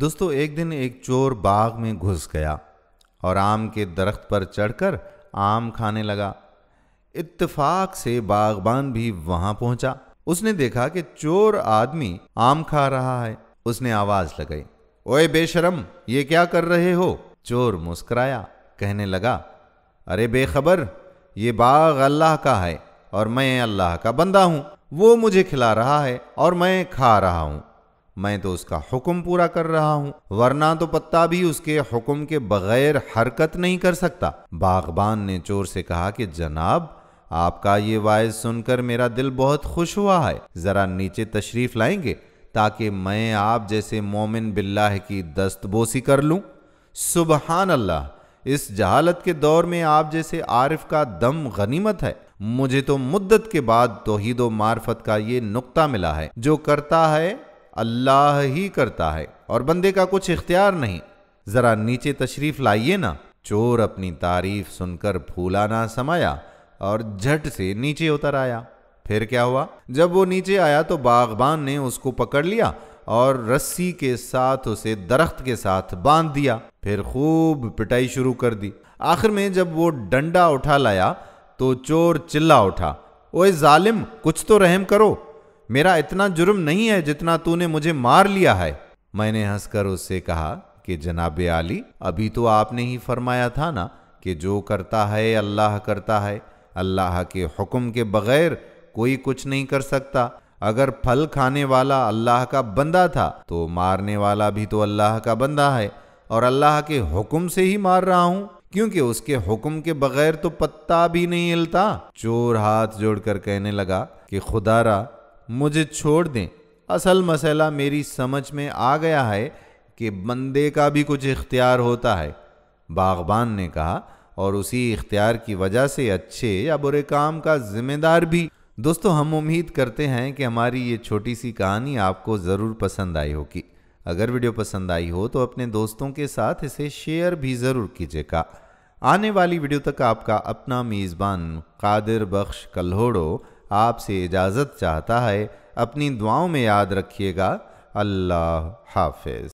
दोस्तों एक दिन एक चोर बाग में घुस गया और आम के दरख्त पर चढ़कर आम खाने लगा इत्तफाक से बागबान भी वहां पहुंचा उसने देखा कि चोर आदमी आम खा रहा है उसने आवाज लगाई ओए बेशरम ये क्या कर रहे हो चोर मुस्कराया कहने लगा अरे बेखबर ये बाग अल्लाह का है और मैं अल्लाह का बंदा हूँ वो मुझे खिला रहा है और मैं खा रहा हूँ मैं तो उसका हुक्म पूरा कर रहा हूँ वरना तो पत्ता भी उसके हुक्म के बगैर हरकत नहीं कर सकता बागबान ने चोर से कहा कि जनाब आपका ये वायज सुनकर मेरा दिल बहुत खुश हुआ है जरा नीचे तशरीफ लाएंगे ताकि मैं आप जैसे मोमिन बिल्लाह की दस्तबोसी कर लूँ सुबहान अल्लाह इस जहालत के दौर में आप जैसे आरिफ का दम गनीमत है मुझे तो मुद्दत के बाद तोहीदो मार्फत का ये नुक्ता मिला है जो करता है अल्लाह ही करता है और बंदे का कुछ इख्तियार नहीं ज़रा नीचे तशरीफ़ लाइए ना चोर अपनी तारीफ सुनकर फूला ना समाया और झट से नीचे उतर आया फिर क्या हुआ जब वो नीचे आया तो बागबान ने उसको पकड़ लिया और रस्सी के साथ उसे दरख्त के साथ बांध दिया फिर खूब पिटाई शुरू कर दी आखिर में जब वो डंडा उठा लाया तो चोर चिल्ला उठा ओए जालिम कुछ तो रहम करो मेरा इतना जुर्म नहीं है जितना तूने मुझे मार लिया है मैंने हंसकर उससे कहा कि जनाब आली अभी तो आपने ही फरमाया था ना कि जो करता है अल्लाह करता है अल्लाह के हुक्म के बगैर कोई कुछ नहीं कर सकता अगर फल खाने वाला अल्लाह का बंदा था तो मारने वाला भी तो अल्लाह का बंदा है और अल्लाह के हुक्म से ही मार रहा हूँ क्योंकि उसके हुक्म के बगैर तो पत्ता भी नहीं हिलता चोर हाथ जोड़कर कहने लगा कि खुदारा मुझे छोड़ दें असल मसला मेरी समझ में आ गया है कि बंदे का भी कुछ इख्तियार होता है बागबान ने कहा और उसी इख्तियार की वजह से अच्छे या बुरे काम का जिम्मेदार भी दोस्तों हम उम्मीद करते हैं कि हमारी ये छोटी सी कहानी आपको ज़रूर पसंद आई होगी अगर वीडियो पसंद आई हो तो अपने दोस्तों के साथ इसे शेयर भी ज़रूर कीजिएगा आने वाली वीडियो तक आपका अपना मेज़बान कादिर बख्श कल्होड़ो आपसे इजाज़त चाहता है अपनी दुआओं में याद रखिएगा अल्लाह हाफिज